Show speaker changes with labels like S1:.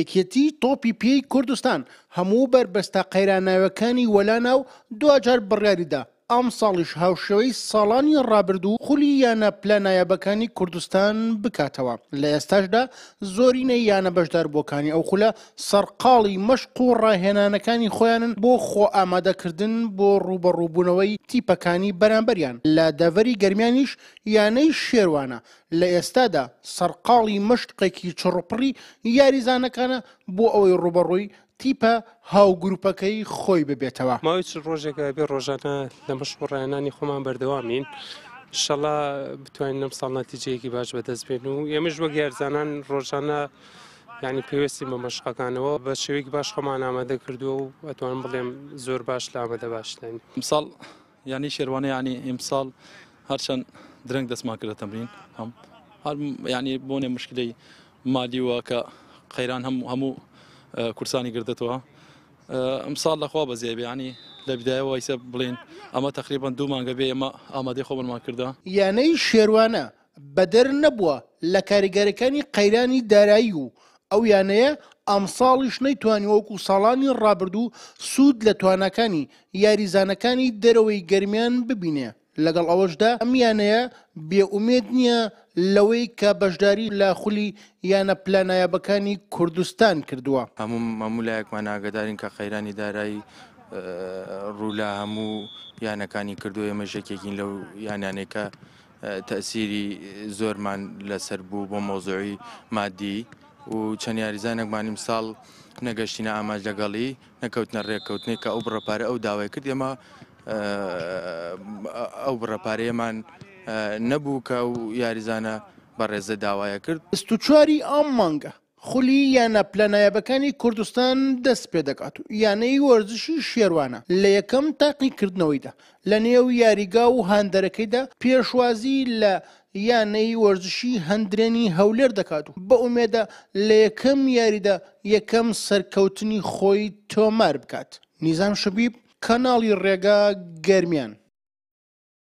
S1: یەکێتی تۆپی پێی کوردستان هەموو بربەستە قەیراناوەکانی وەلا ناو دوجار بڕیاریدا ئەم ساڵیش هاوشەوەی ساڵانی ڕابردوو خولی یانە پلانایەبەکانی کوردستان بکاتەوە لە ئێستاشدا زۆرینەی یانە بەشداربووەکانی ئەو خولە سەرقاڵی مەشق و ڕاهێنانەکانی خۆیانن بۆ خۆ ئامادەکردن بۆ ڕوبەڕووبوونەوەی تیپەکانی بەرامبەریان لە دەڤری گەرمیانیش یانەی شێوانە لە ئێستادا سەرقاڵی مشتقێکی چڕپڕی یاریزانەکانە بۆ ئەوەی ڕوبەڕووی تیپە هاوگروپەکەی خۆی ببێتەوە
S2: ماوەیچ ڕۆژێکە بێ ڕۆژانە لە مەشڕایانی خۆمان بەردەوامین. شەڵا بتوانین نەم ساڵ نەتیجەیەکی باش بەدەست بێن و ئێمەش وە گارزانان ڕۆژانە ینی پێویستی بە مەشقەکانەوە بە شێوێک باش خۆمان ئامادە کردووە و ئەتوانم بڵێم زۆر باش لە ئامادە باشتێن.
S3: ئەمساڵ ینی شێوانە ینی ئیمساڵ هەرچەند درنگ دەستمان کردە تەمرین هەم ینی بۆنێ مشکلەی مادیوە کە قەیران هەموو هەموو کورسانی گردێتەوە ئەم ساڵ لەخوا بەزیێبیانی لە بدایەوە ئیسە بڵین ئەمە تقریبان دوو مانگە بێ ئمە ئامادەی خۆمانمان کردە
S1: یانەی شێوانە بەدەر نەبووە لە کاریگەرەکانی قەیرانی دارایی و ئەو یانەیە ئەمساڵیش نەیتوانیوەکو ساڵانی ڕابردوو سوود لە توانەکانی یاریزانەکانی دەرەوەی گەرمیان ببینێ لەگەڵ ئەوەشدا ئەمیانەیە بێعومێت نییە لەوەی کە بەشداری لا خولی یانە پلانایابەکانی کوردستان کردووە
S4: هەموو مەمولایەکمان ئاگدارین کە خەیرانی دارایی ڕوولا هەموو یانەکانی کردو ئێمە ژەکێکین لەو یانانێکە تەسیری زۆرمان لەسەر بوو بۆ مۆزۆی مادی و چەند یاریزانێکمانیم ساڵ نەگەشتینە ئاماژ لەگەڵی نەکەوتنە ڕێککەوتنی کە ئەو بڕەپارە ئەو داوای کرد ئێمە ئەو بڕەپارەیەمان نەبوو کە و یاریزانە بەڕێزە داوایە کرد
S1: ست و چواری ئام مانگە خولی یانە پلەنایەبەکانی کوردستان دەست پێ دەکات و یانەی وەرزشی شێوانە لە یەکەم تاقیکردنەوەیدا لە نێو یاریگا و هەندەرەکەیدا پێشوازی لە یانەی وەرزشی هەندرێنی هەولێر دەکات و بە ئومێدە لە یەکەم یاریدا یەکەم سەرکەوتنی خۆی تۆمار بکات نیزان شبیب کەناڵی ڕێگا گەرمیان